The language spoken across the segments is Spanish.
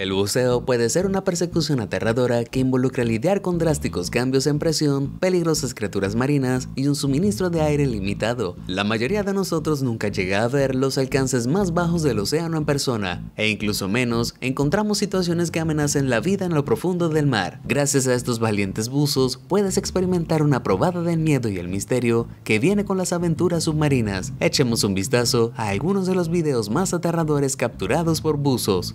El buceo puede ser una persecución aterradora que involucra lidiar con drásticos cambios en presión, peligrosas criaturas marinas y un suministro de aire limitado. La mayoría de nosotros nunca llega a ver los alcances más bajos del océano en persona, e incluso menos encontramos situaciones que amenacen la vida en lo profundo del mar. Gracias a estos valientes buzos puedes experimentar una probada del miedo y el misterio que viene con las aventuras submarinas. Echemos un vistazo a algunos de los videos más aterradores capturados por buzos.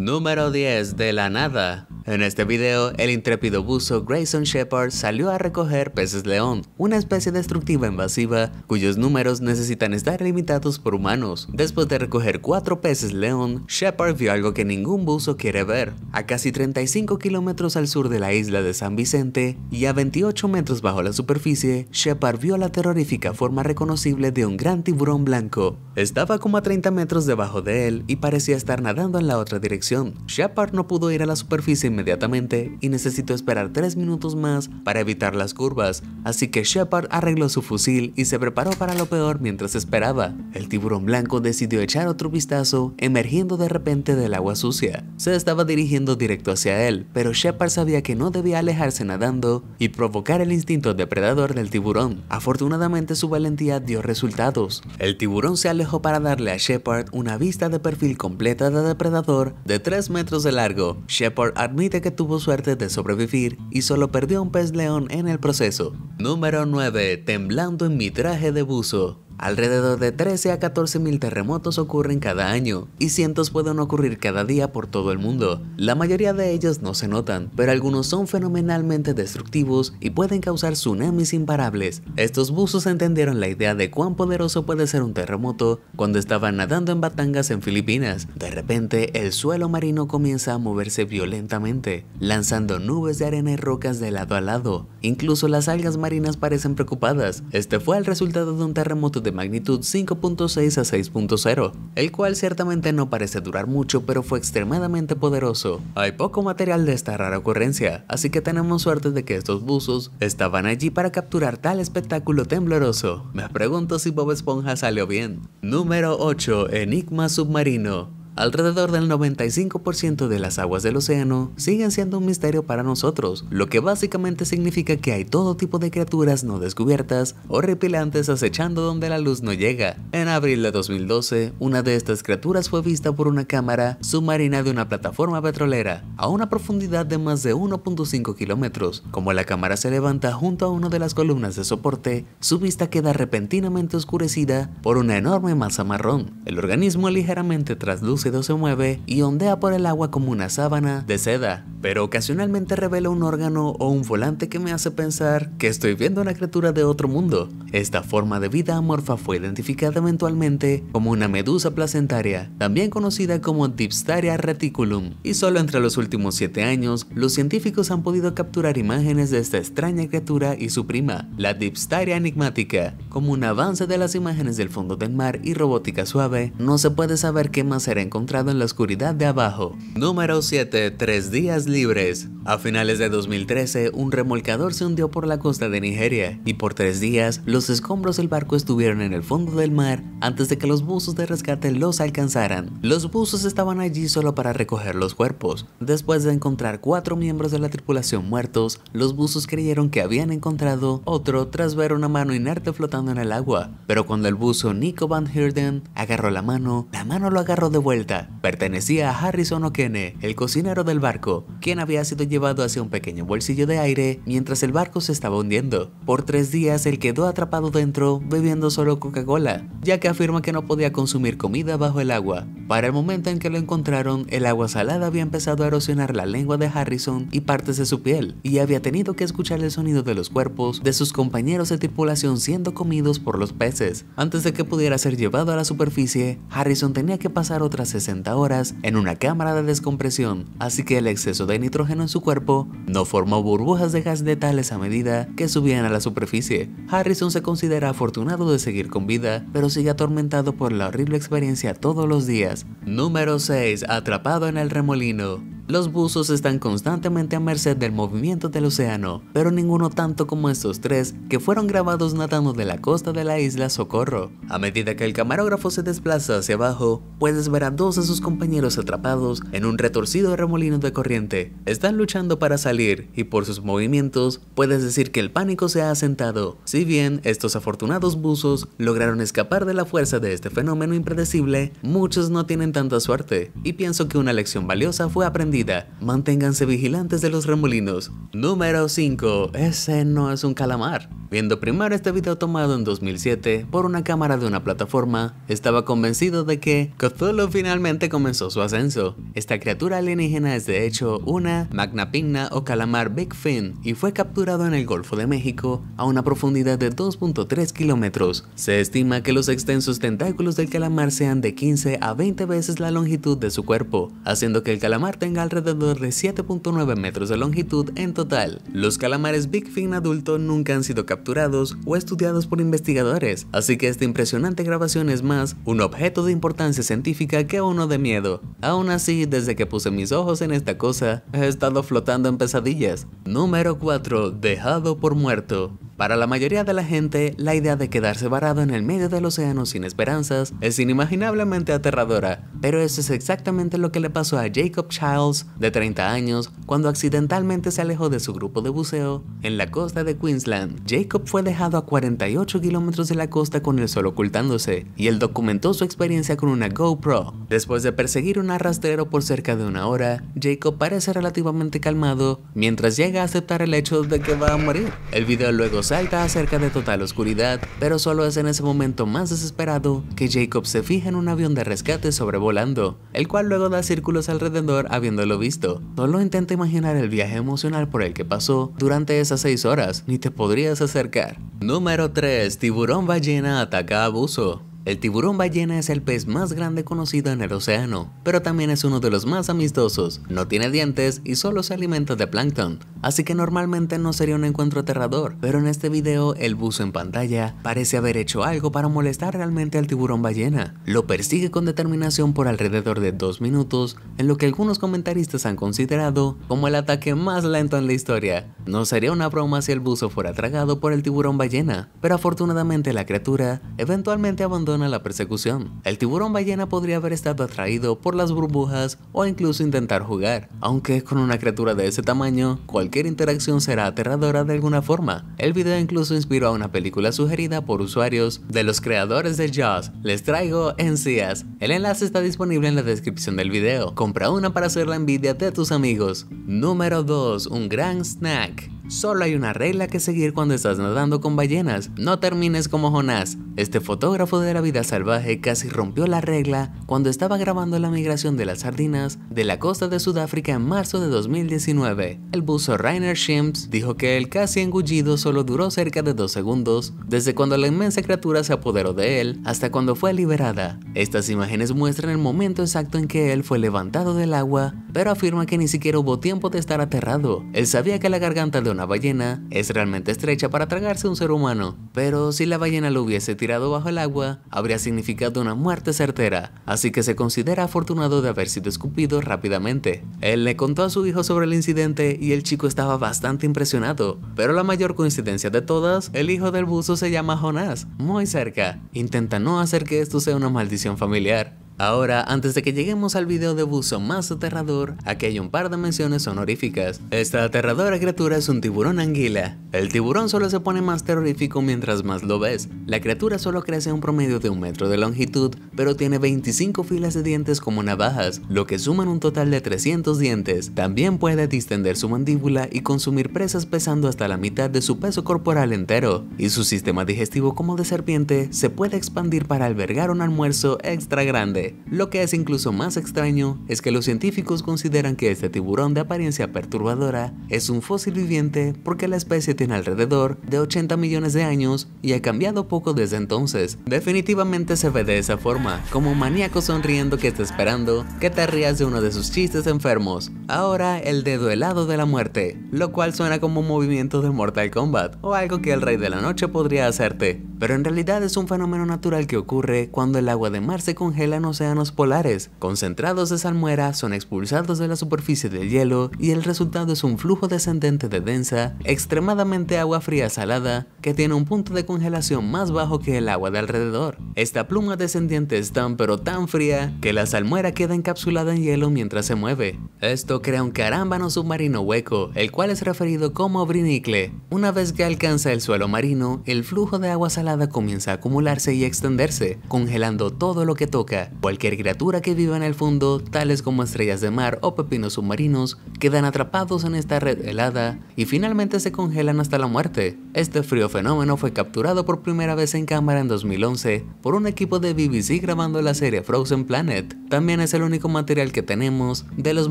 Número 10 de la nada. En este video, el intrépido buzo Grayson Shepard salió a recoger peces león, una especie destructiva invasiva cuyos números necesitan estar limitados por humanos. Después de recoger cuatro peces león, Shepard vio algo que ningún buzo quiere ver. A casi 35 kilómetros al sur de la isla de San Vicente y a 28 metros bajo la superficie, Shepard vio la terrorífica forma reconocible de un gran tiburón blanco. Estaba como a 30 metros debajo de él y parecía estar nadando en la otra dirección Shepard no pudo ir a la superficie inmediatamente y necesitó esperar 3 minutos más para evitar las curvas, así que Shepard arregló su fusil y se preparó para lo peor mientras esperaba. El tiburón blanco decidió echar otro vistazo, emergiendo de repente del agua sucia. Se estaba dirigiendo directo hacia él, pero Shepard sabía que no debía alejarse nadando y provocar el instinto depredador del tiburón. Afortunadamente su valentía dio resultados. El tiburón se alejó para darle a Shepard una vista de perfil completa de depredador de 3 metros de largo, Shepard admite que tuvo suerte de sobrevivir y solo perdió un pez león en el proceso. Número 9. Temblando en mi traje de buzo. Alrededor de 13 a 14 mil terremotos ocurren cada año y cientos pueden ocurrir cada día por todo el mundo. La mayoría de ellos no se notan, pero algunos son fenomenalmente destructivos y pueden causar tsunamis imparables. Estos buzos entendieron la idea de cuán poderoso puede ser un terremoto cuando estaban nadando en Batangas en Filipinas. De repente, el suelo marino comienza a moverse violentamente, lanzando nubes de arena y rocas de lado a lado. Incluso las algas marinas parecen preocupadas. Este fue el resultado de un terremoto de de magnitud 5.6 a 6.0, el cual ciertamente no parece durar mucho pero fue extremadamente poderoso. Hay poco material de esta rara ocurrencia, así que tenemos suerte de que estos buzos estaban allí para capturar tal espectáculo tembloroso. Me pregunto si Bob Esponja salió bien. Número 8. Enigma submarino. Alrededor del 95% de las aguas del océano siguen siendo un misterio para nosotros, lo que básicamente significa que hay todo tipo de criaturas no descubiertas, o horripilantes acechando donde la luz no llega. En abril de 2012, una de estas criaturas fue vista por una cámara submarina de una plataforma petrolera, a una profundidad de más de 1.5 kilómetros. Como la cámara se levanta junto a una de las columnas de soporte, su vista queda repentinamente oscurecida por una enorme masa marrón. El organismo ligeramente trasluce se mueve y ondea por el agua como una sábana de seda, pero ocasionalmente revela un órgano o un volante que me hace pensar que estoy viendo una criatura de otro mundo. Esta forma de vida amorfa fue identificada eventualmente como una medusa placentaria, también conocida como Dipstaria reticulum, y solo entre los últimos 7 años los científicos han podido capturar imágenes de esta extraña criatura y su prima, la Dipstaria enigmática. Como un avance de las imágenes del fondo del mar y robótica suave, no se puede saber qué más será encontrado en la oscuridad de abajo. Número 7. Tres días libres. A finales de 2013, un remolcador se hundió por la costa de Nigeria y por tres días los escombros del barco estuvieron en el fondo del mar antes de que los buzos de rescate los alcanzaran. Los buzos estaban allí solo para recoger los cuerpos. Después de encontrar cuatro miembros de la tripulación muertos, los buzos creyeron que habían encontrado otro tras ver una mano inerte flotando en el agua. Pero cuando el buzo Nico Van Heerden agarró la mano, la mano lo agarró de vuelta pertenecía a Harrison O'Kene, el cocinero del barco, quien había sido llevado hacia un pequeño bolsillo de aire mientras el barco se estaba hundiendo. Por tres días él quedó atrapado dentro bebiendo solo Coca-Cola, ya que afirma que no podía consumir comida bajo el agua. Para el momento en que lo encontraron, el agua salada había empezado a erosionar la lengua de Harrison y partes de su piel, y había tenido que escuchar el sonido de los cuerpos de sus compañeros de tripulación siendo comidos por los peces. Antes de que pudiera ser llevado a la superficie, Harrison tenía que pasar otras 60 horas en una cámara de descompresión, así que el exceso de nitrógeno en su cuerpo no formó burbujas de gas letales a medida que subían a la superficie. Harrison se considera afortunado de seguir con vida, pero sigue atormentado por la horrible experiencia todos los días. Número 6. Atrapado en el remolino. Los buzos están constantemente a merced del movimiento del océano, pero ninguno tanto como estos tres que fueron grabados nadando de la costa de la isla Socorro. A medida que el camarógrafo se desplaza hacia abajo, puedes ver a dos de sus compañeros atrapados en un retorcido remolino de corriente. Están luchando para salir y por sus movimientos puedes decir que el pánico se ha asentado. Si bien estos afortunados buzos lograron escapar de la fuerza de este fenómeno impredecible, muchos no tienen tanta suerte y pienso que una lección valiosa fue aprendida manténganse vigilantes de los remolinos. Número 5. Ese no es un calamar viendo primero este video tomado en 2007 por una cámara de una plataforma, estaba convencido de que Cthulhu finalmente comenzó su ascenso. Esta criatura alienígena es de hecho una magna pigna o calamar big fin y fue capturado en el Golfo de México a una profundidad de 2.3 kilómetros. Se estima que los extensos tentáculos del calamar sean de 15 a 20 veces la longitud de su cuerpo, haciendo que el calamar tenga alrededor de 7.9 metros de longitud en total. Los calamares big fin adulto nunca han sido capturados capturados o estudiados por investigadores, así que esta impresionante grabación es más un objeto de importancia científica que uno de miedo. Aún así, desde que puse mis ojos en esta cosa, he estado flotando en pesadillas. Número 4. Dejado por muerto. Para la mayoría de la gente, la idea de quedarse varado en el medio del océano sin esperanzas es inimaginablemente aterradora, pero eso es exactamente lo que le pasó a Jacob Childs, de 30 años, cuando accidentalmente se alejó de su grupo de buceo en la costa de Queensland. Jacob fue dejado a 48 kilómetros de la costa con el sol ocultándose, y él documentó su experiencia con una GoPro. Después de perseguir un arrastrero por cerca de una hora, Jacob parece relativamente calmado mientras llega a aceptar el hecho de que va a morir. El video luego salta acerca de total oscuridad, pero solo es en ese momento más desesperado que Jacob se fija en un avión de rescate sobrevolando, el cual luego da círculos alrededor habiéndolo visto. Solo intenta imaginar el viaje emocional por el que pasó durante esas 6 horas, ni te podrías acercar. Número 3. Tiburón ballena ataca abuso. El tiburón ballena es el pez más grande conocido en el océano, pero también es uno de los más amistosos. No tiene dientes y solo se alimenta de plancton, así que normalmente no sería un encuentro aterrador, pero en este video el buzo en pantalla parece haber hecho algo para molestar realmente al tiburón ballena. Lo persigue con determinación por alrededor de dos minutos, en lo que algunos comentaristas han considerado como el ataque más lento en la historia. No sería una broma si el buzo fuera tragado por el tiburón ballena, pero afortunadamente la criatura eventualmente abandona a la persecución. El tiburón ballena podría haber estado atraído por las burbujas o incluso intentar jugar, aunque con una criatura de ese tamaño, cualquier interacción será aterradora de alguna forma. El video incluso inspiró a una película sugerida por usuarios de los creadores de Jaws. Les traigo Encías. El enlace está disponible en la descripción del video. Compra una para hacer la envidia de tus amigos. Número 2. Un gran snack. Solo hay una regla que seguir cuando estás nadando con ballenas, no termines como Jonás. Este fotógrafo de la vida salvaje casi rompió la regla cuando estaba grabando la migración de las sardinas de la costa de Sudáfrica en marzo de 2019. El buzo Rainer Schimps dijo que el casi engullido solo duró cerca de dos segundos, desde cuando la inmensa criatura se apoderó de él hasta cuando fue liberada. Estas imágenes muestran el momento exacto en que él fue levantado del agua pero afirma que ni siquiera hubo tiempo de estar aterrado. Él sabía que la garganta de una ballena es realmente estrecha para tragarse un ser humano, pero si la ballena lo hubiese tirado bajo el agua, habría significado una muerte certera, así que se considera afortunado de haber sido escupido rápidamente. Él le contó a su hijo sobre el incidente y el chico estaba bastante impresionado, pero la mayor coincidencia de todas, el hijo del buzo se llama Jonás, muy cerca. Intenta no hacer que esto sea una maldición familiar, Ahora, antes de que lleguemos al video de buzo más aterrador, aquí hay un par de menciones honoríficas. Esta aterradora criatura es un tiburón anguila. El tiburón solo se pone más terrorífico mientras más lo ves. La criatura solo crece a un promedio de un metro de longitud, pero tiene 25 filas de dientes como navajas, lo que suman un total de 300 dientes. También puede distender su mandíbula y consumir presas pesando hasta la mitad de su peso corporal entero, y su sistema digestivo como de serpiente se puede expandir para albergar un almuerzo extra grande. Lo que es incluso más extraño es que los científicos consideran que este tiburón de apariencia perturbadora es un fósil viviente porque la especie tiene alrededor de 80 millones de años y ha cambiado poco desde entonces. Definitivamente se ve de esa forma, como un maníaco sonriendo que está esperando que te rías de uno de sus chistes enfermos. Ahora el dedo helado de la muerte, lo cual suena como un movimiento de Mortal Kombat o algo que el rey de la noche podría hacerte, pero en realidad es un fenómeno natural que ocurre cuando el agua de mar se congela océanos polares, concentrados de salmuera, son expulsados de la superficie del hielo y el resultado es un flujo descendente de densa, extremadamente agua fría salada que tiene un punto de congelación más bajo que el agua de alrededor. Esta pluma descendiente es tan pero tan fría que la salmuera queda encapsulada en hielo mientras se mueve. Esto crea un carámbano submarino hueco, el cual es referido como brinicle. Una vez que alcanza el suelo marino, el flujo de agua salada comienza a acumularse y extenderse, congelando todo lo que toca cualquier criatura que viva en el fondo, tales como estrellas de mar o pepinos submarinos, quedan atrapados en esta red helada y finalmente se congelan hasta la muerte. Este frío fenómeno fue capturado por primera vez en cámara en 2011 por un equipo de BBC grabando la serie Frozen Planet. También es el único material que tenemos de los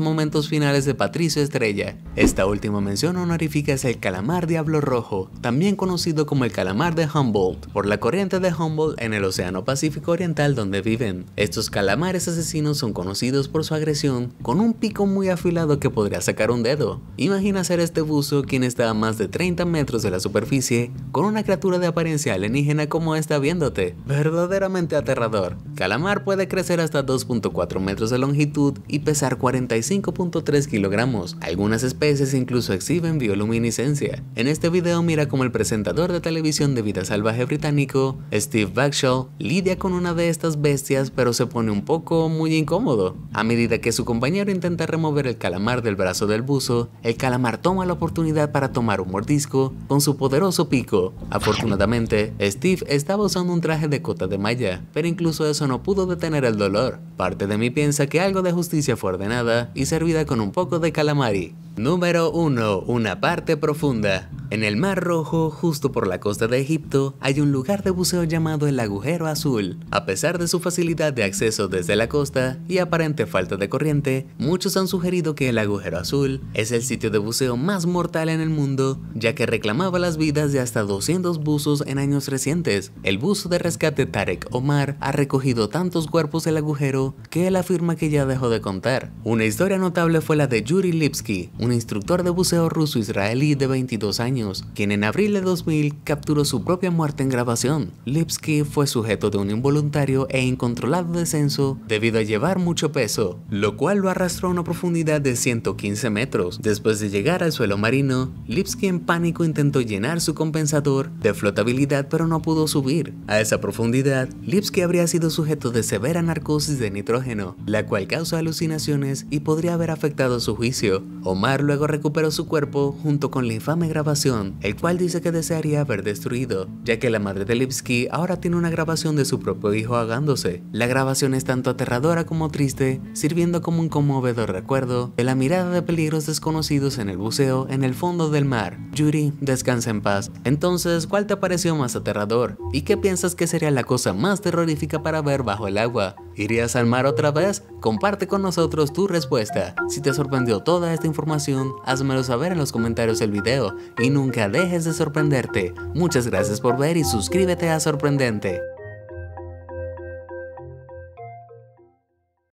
momentos finales de Patricio Estrella. Esta última mención honorífica es el calamar diablo rojo, también conocido como el calamar de Humboldt, por la corriente de Humboldt en el Océano Pacífico Oriental donde viven. Estos calamares asesinos son conocidos por su agresión con un pico muy afilado que podría sacar un dedo. Imagina ser este buzo quien está a más de 30 metros de la superficie con una criatura de apariencia alienígena como esta viéndote. Verdaderamente aterrador. Calamar puede crecer hasta 2.4 metros de longitud y pesar 45.3 kilogramos. Algunas especies incluso exhiben bioluminiscencia. En este video mira cómo el presentador de televisión de vida salvaje británico, Steve Bagshaw, lidia con una de estas bestias pero se pone un poco muy incómodo. A medida que su compañero intenta remover el calamar del brazo del buzo, el calamar toma la oportunidad para tomar un mordisco con su poderoso pico. Afortunadamente, Steve estaba usando un traje de cota de malla, pero incluso eso no pudo detener el dolor. Parte de mí piensa que algo de justicia fue ordenada y servida con un poco de calamari. Número 1. Una parte profunda. En el Mar Rojo, justo por la costa de Egipto, hay un lugar de buceo llamado el Agujero Azul. A pesar de su facilidad de acceso acceso desde la costa y aparente falta de corriente, muchos han sugerido que el agujero azul es el sitio de buceo más mortal en el mundo, ya que reclamaba las vidas de hasta 200 buzos en años recientes. El buzo de rescate Tarek Omar ha recogido tantos cuerpos del agujero que él afirma que ya dejó de contar. Una historia notable fue la de Yuri Lipsky, un instructor de buceo ruso-israelí de 22 años, quien en abril de 2000 capturó su propia muerte en grabación. Lipsky fue sujeto de un involuntario e incontrolable debido a llevar mucho peso, lo cual lo arrastró a una profundidad de 115 metros. Después de llegar al suelo marino, Lipski en pánico intentó llenar su compensador de flotabilidad pero no pudo subir. A esa profundidad, Lipski habría sido sujeto de severa narcosis de nitrógeno, la cual causa alucinaciones y podría haber afectado su juicio. Omar luego recuperó su cuerpo junto con la infame grabación, el cual dice que desearía haber destruido, ya que la madre de Lipski ahora tiene una grabación de su propio hijo ahogándose. La grabación es tanto aterradora como triste, sirviendo como un conmovedor recuerdo de la mirada de peligros desconocidos en el buceo en el fondo del mar. Yuri, descansa en paz. Entonces, ¿cuál te pareció más aterrador? ¿Y qué piensas que sería la cosa más terrorífica para ver bajo el agua? ¿Irías al mar otra vez? Comparte con nosotros tu respuesta. Si te sorprendió toda esta información, házmelo saber en los comentarios del video y nunca dejes de sorprenderte. Muchas gracias por ver y suscríbete a Sorprendente.